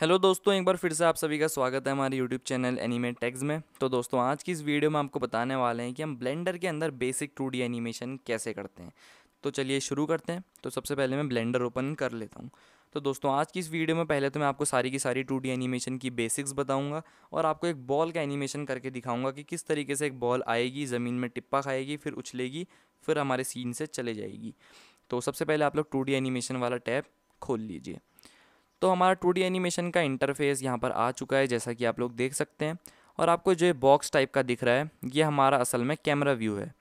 hello दोस्तों एक बार फिर से आप सभी का स्वागत है हमारे यूट्यूब चैनल एनिमेट टेक्स में तो दोस्तों आज की इस वीडियो में आपको बताने वाले हैं कि हम ब्लेंडर के अंदर बेसिक टू एनिमेशन कैसे करते हैं तो चलिए शुरू करते हैं तो सबसे पहले मैं ब्लेंडर ओपन कर लेता हूँ तो दोस्तों आज की इस वीडियो में पहले तो मैं आपको सारी की सारी टू एनिमेशन की बेसिक्स बताऊँगा और आपको एक बॉल का एनिमेशन करके दिखाऊँगा कि किस तरीके से एक बॉल आएगी ज़मीन में टिप्पा खाएगी फिर उछलेगी फिर हमारे सीन से चले जाएगी तो सबसे पहले आप लोग टू एनिमेशन वाला टैब खोल लीजिए तो हमारा टू एनिमेशन का इंटरफेस यहाँ पर आ चुका है जैसा कि आप लोग देख सकते हैं और आपको जो बॉक्स टाइप का दिख रहा है ये हमारा असल में कैमरा व्यू है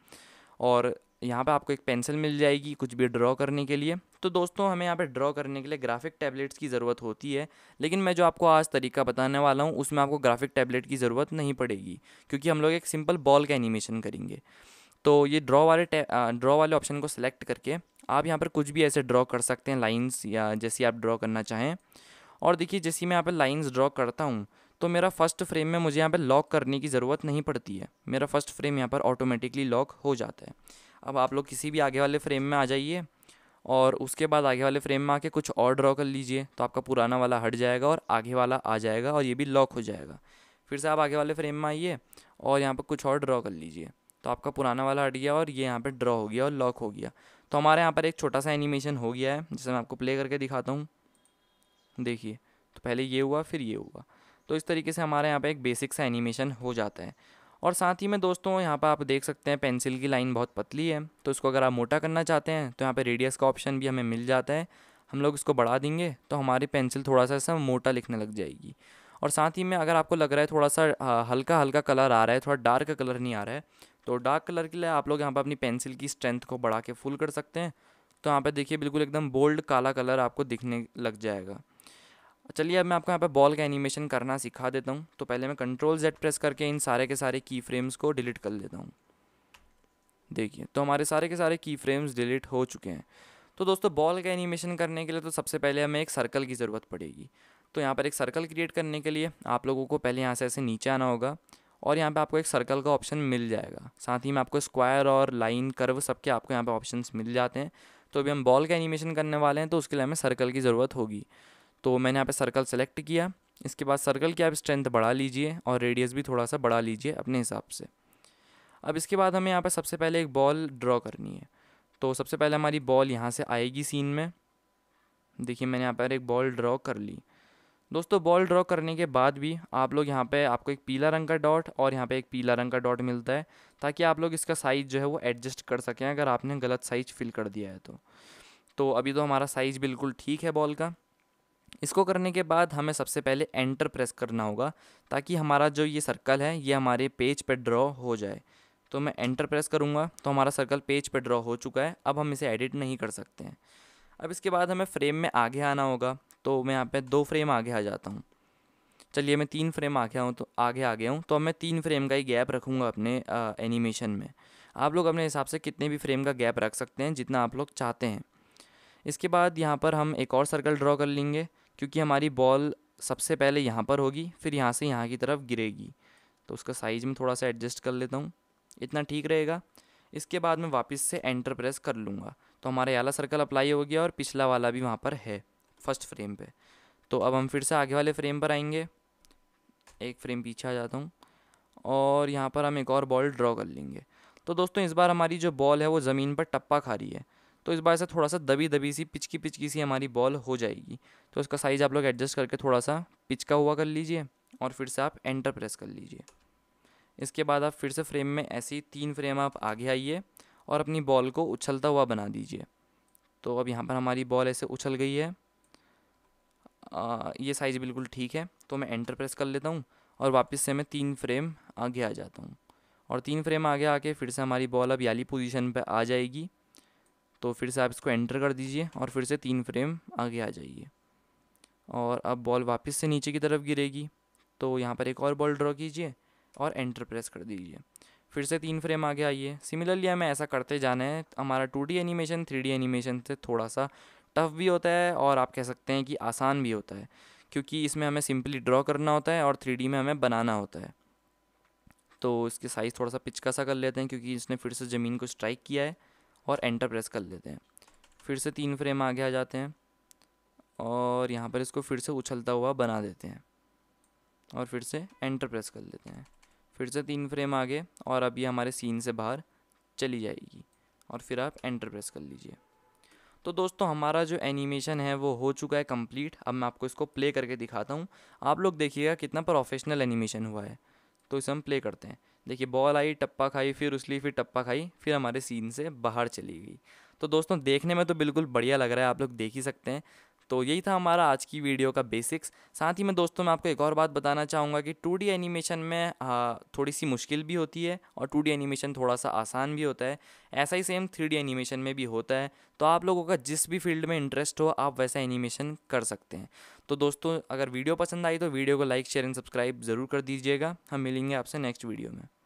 और यहाँ पे आपको एक पेंसिल मिल जाएगी कुछ भी ड्रॉ करने के लिए तो दोस्तों हमें यहाँ पे ड्रॉ करने के लिए ग्राफिक टैबलेट्स की ज़रूरत होती है लेकिन मैं जो आपको आज तरीका बताने वाला हूँ उसमें आपको ग्राफिक टैबलेट की ज़रूरत नहीं पड़ेगी क्योंकि हम लोग एक सिंपल बॉल का एनिमेशन करेंगे तो ये ड्रॉ वाले ड्रॉ वाले ऑप्शन को सिलेक्ट करके आप यहाँ पर कुछ भी ऐसे ड्रॉ कर सकते हैं लाइन्स या जैसी आप ड्रॉ करना चाहें और देखिए जैसी मैं यहाँ पर लाइन्स ड्रॉ करता हूँ तो मेरा फर्स्ट फ्रेम में मुझे यहाँ पर लॉक करने की ज़रूरत नहीं पड़ती है मेरा फर्स्ट फ्रेम यहाँ पर ऑटोमेटिकली लॉक हो जाता है अब आप लोग किसी भी आगे वाले फ्रेम में आ जाइए और उसके बाद आगे वाले फ्रेम में आके कुछ और ड्रॉ कर लीजिए तो आपका पुराना वाला हट जाएगा और आगे वाला आ जाएगा और ये भी लॉक हो जाएगा फिर से आप आगे वाले फ्रेम में आइए और यहाँ पर कुछ और ड्रॉ कर लीजिए तो आपका पुराना वाला हट गया और ये यहाँ पर ड्रॉ हो गया और लॉक हो गया तो हमारे यहाँ पर एक छोटा सा एनिमेशन हो गया है जिसे मैं आपको प्ले करके दिखाता हूँ देखिए तो पहले ये हुआ फिर ये हुआ तो इस तरीके से हमारे यहाँ पर एक बेसिक सा एनिमेशन हो जाता है और साथ ही में दोस्तों यहाँ पर आप देख सकते हैं पेंसिल की लाइन बहुत पतली है तो इसको अगर आप मोटा करना चाहते हैं तो यहाँ पर रेडियस का ऑप्शन भी हमें मिल जाता है हम लोग इसको बढ़ा देंगे तो हमारी पेंसिल थोड़ा सा ऐसा मोटा लिखने लग जाएगी और साथ ही में अगर आपको लग रहा है थोड़ा सा हल्का हल्का कलर आ रहा है थोड़ा डार्क कलर नहीं आ रहा है तो डार्क कलर के लिए आप लोग यहाँ पर अपनी पेंसिल की स्ट्रेंथ को बढ़ा के फुल कर सकते हैं तो यहाँ पर देखिए बिल्कुल एकदम बोल्ड काला कलर आपको दिखने लग जाएगा चलिए अब मैं आपको यहाँ पर बॉल का एनिमेशन करना सिखा देता हूँ तो पहले मैं कंट्रोल जेड प्रेस करके इन सारे के सारे की फ्रेम्स को डिलीट कर लेता हूँ देखिए तो हमारे सारे के सारे की फ्रेम्स डिलीट हो चुके हैं तो दोस्तों बॉल का एनिमेशन करने के लिए तो सबसे पहले हमें एक सर्कल की ज़रूरत पड़ेगी तो यहाँ पर एक सर्कल क्रिएट करने के लिए आप लोगों को पहले यहाँ से ऐसे नीचे आना होगा और यहाँ पे आपको एक सर्कल का ऑप्शन मिल जाएगा साथ ही में आपको स्क्वायर और लाइन कर्व सबके आपको यहाँ पे ऑप्शंस मिल जाते हैं तो अभी हम बॉल का एनिमेशन करने वाले हैं तो उसके लिए हमें सर्कल की ज़रूरत होगी तो मैंने यहाँ पे सर्कल सेलेक्ट किया इसके बाद सर्कल की आप स्ट्रेंथ बढ़ा लीजिए और रेडियस भी थोड़ा सा बढ़ा लीजिए अपने हिसाब से अब इसके बाद हमें यहाँ पर सबसे पहले एक बॉल ड्रॉ करनी है तो सबसे पहले हमारी बॉल यहाँ से आएगी सीन में देखिए मैंने यहाँ पर एक बॉल ड्रॉ कर ली दोस्तों बॉल ड्रॉ करने के बाद भी आप लोग यहाँ पे आपको एक पीला रंग का डॉट और यहाँ पे एक पीला रंग का डॉट मिलता है ताकि आप लोग इसका साइज़ जो है वो एडजस्ट कर सकें अगर आपने गलत साइज़ फिल कर दिया है तो तो अभी तो हमारा साइज़ बिल्कुल ठीक है बॉल का इसको करने के बाद हमें सबसे पहले एंटर प्रेस करना होगा ताकि हमारा जो ये सर्कल है ये हमारे पेज पर पे ड्रॉ हो जाए तो मैं एंटर प्रेस करूँगा तो हमारा सर्कल पेज पर पे ड्रॉ हो चुका है अब हम इसे एडिट नहीं कर सकते हैं अब इसके बाद हमें फ्रेम में आगे आना होगा तो मैं यहाँ पे दो फ्रेम आगे आ जाता हूँ चलिए मैं तीन फ्रेम आ गया हूँ तो आगे आ गया हूँ तो अब मैं तीन फ्रेम का ही गैप रखूँगा अपने आ, एनिमेशन में आप लोग अपने हिसाब से कितने भी फ्रेम का गैप रख सकते हैं जितना आप लोग चाहते हैं इसके बाद यहाँ पर हम एक और सर्कल ड्रॉ कर लेंगे क्योंकि हमारी बॉल सबसे पहले यहाँ पर होगी फिर यहाँ से यहाँ की तरफ गिरेगी तो उसका साइज़ में थोड़ा सा एडजस्ट कर लेता हूँ इतना ठीक रहेगा इसके बाद मैं वापस से एंटर प्रेस कर लूँगा तो हमारा यहाँ सर्कल अप्लाई हो गया और पिछला वाला भी वहाँ पर है फर्स्ट फ्रेम पे तो अब हम फिर से आगे वाले फ्रेम पर आएंगे एक फ्रेम पीछे आ जाता हूँ और यहाँ पर हम एक और बॉल ड्रॉ कर लेंगे तो दोस्तों इस बार हमारी जो बॉल है वो ज़मीन पर टप्पा खा रही है तो इस बार से थोड़ा सा दबी दबी सी पिचकी पिचकी सी हमारी बॉल हो जाएगी तो उसका साइज़ आप लोग एडजस्ट करके थोड़ा सा पिचका हुआ कर लीजिए और फिर से आप एंटर प्रेस कर लीजिए इसके बाद आप फिर से फ्रेम में ऐसे ही तीन फ्रेम आप आगे आइए और अपनी बॉल को उछलता हुआ बना दीजिए तो अब यहाँ पर हमारी बॉल ऐसे उछल गई है आ, ये साइज़ बिल्कुल ठीक है तो मैं एंटर प्रेस कर लेता हूँ और वापस से मैं तीन फ्रेम आगे आ जाता हूँ और तीन फ्रेम आगे आके फिर से हमारी बॉल अब याली पोजीशन पे आ जाएगी तो फिर से आप इसको एंटर कर दीजिए और फिर से तीन फ्रेम आगे आ जाइए और अब बॉल वापस से नीचे की तरफ गिरेगी तो यहाँ पर एक और बॉल ड्रॉ कीजिए और एंटर प्रेस कर दीजिए फिर से तीन फ्रेम आगे आइए सिमिलरली हमें ऐसा करते जाना है हमारा टू एनिमेशन थ्री एनिमेशन से थोड़ा सा टफ़ भी होता है और आप कह सकते हैं कि आसान भी होता है क्योंकि इसमें हमें सिंपली ड्रॉ करना होता है और थ्री में हमें बनाना होता है तो इसके साइज़ थोड़ा सा पिचका सा कर लेते हैं क्योंकि इसने फिर से ज़मीन को स्ट्राइक किया है और एंटर प्रेस कर लेते हैं फिर से तीन फ्रेम आगे आ जाते हैं और यहाँ पर इसको फिर से उछलता हुआ बना देते हैं और फिर से एंटर प्रेस कर लेते हैं फिर से तीन फ्रेम आगे और अब ये हमारे सीन से बाहर चली जाएगी और फिर आप एंटर प्रेस कर लीजिए तो दोस्तों हमारा जो एनिमेशन है वो हो चुका है कंप्लीट अब मैं आपको इसको प्ले करके दिखाता हूँ आप लोग देखिएगा कितना प्रोफेशनल एनिमेशन हुआ है तो इसे हम प्ले करते हैं देखिए बॉल आई टप्पा खाई फिर उसली फिर टप्पा खाई फिर हमारे सीन से बाहर चली गई तो दोस्तों देखने में तो बिल्कुल बढ़िया लग रहा है आप लोग देख ही सकते हैं तो यही था हमारा आज की वीडियो का बेसिक्स साथ ही मैं दोस्तों मैं आपको एक और बात बताना चाहूँगा कि टू एनिमेशन में आ, थोड़ी सी मुश्किल भी होती है और टू एनिमेशन थोड़ा सा आसान भी होता है ऐसा ही सेम थ्री एनिमेशन में भी होता है तो आप लोगों का जिस भी फील्ड में इंटरेस्ट हो आप वैसा एनिमेशन कर सकते हैं तो दोस्तों अगर वीडियो पसंद आई तो वीडियो को लाइक शेयर एंड सब्सक्राइब ज़रूर कर दीजिएगा हम मिलेंगे आपसे नेक्स्ट वीडियो में